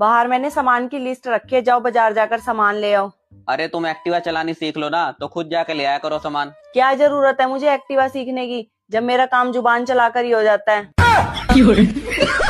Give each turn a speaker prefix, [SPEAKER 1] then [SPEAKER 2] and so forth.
[SPEAKER 1] बाहर मैंने सामान की लिस्ट रखी है जाओ बाजार जाकर सामान ले आओ
[SPEAKER 2] अरे तुम एक्टिवा चलानी सीख लो ना तो खुद जाके ले आया करो सामान
[SPEAKER 1] क्या जरूरत है मुझे एक्टिवा सीखने की जब मेरा काम जुबान चलाकर ही हो जाता है